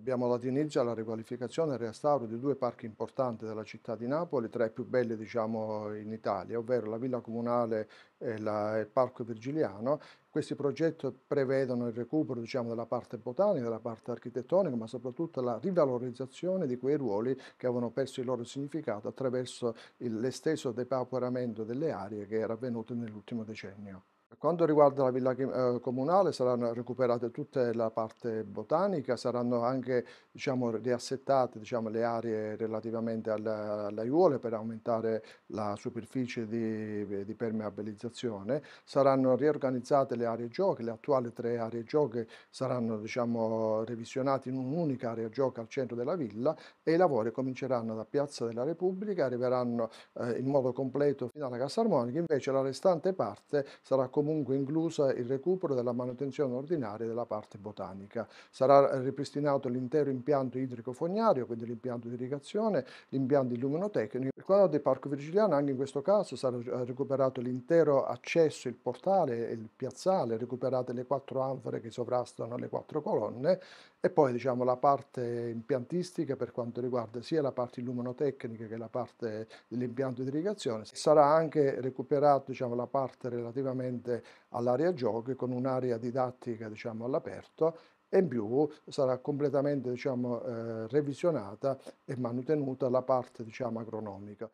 abbiamo dato inizio alla riqualificazione e al restauro di due parchi importanti della città di Napoli, tra i più belli diciamo, in Italia, ovvero la Villa Comunale e, la, il Parco Virgiliano. Questi progetti prevedono il recupero diciamo, della parte botanica, della parte architettonica, ma soprattutto la rivalorizzazione di quei ruoli che avevano perso il loro significato attraverso l'esteso depauperamento delle aree che era avvenuto nell'ultimo decennio. Per quanto riguarda la villa eh, comunale saranno recuperate tutta la parte botanica, saranno anche diciamo, riassettate diciamo, le aree relativamente all'aiuole per aumentare la superficie di, di, permeabilizzazione, saranno riorganizzate le aree giochi, le attuali tre aree giochi saranno diciamo, revisionate in un'unica area giochi al centro della villa e i lavori cominceranno da Piazza della Repubblica, arriveranno eh, in modo completo fino alla Casa Armonica, invece la restante parte sarà comunque comunque inclusa il recupero della manutenzione ordinaria della parte botanica. Sarà ripristinato l'intero impianto idrico-fognario, quindi l'impianto di irrigazione, l'impianto illuminotecnico. Il quadro del Parco Virgiliano anche in questo caso sarà recuperato l'intero accesso, il portale e il piazzale, recuperate le quattro anfore che sovrastano le quattro colonne e poi diciamo, la parte impiantistica per quanto riguarda sia la parte illuminotecnica che la parte dell'impianto di irrigazione. Sarà anche recuperata diciamo, la parte relativamente dedicate all'area giochi con un'area didattica diciamo, all'aperto e in più sarà completamente diciamo, eh, revisionata e mantenuta la parte diciamo, agronomica.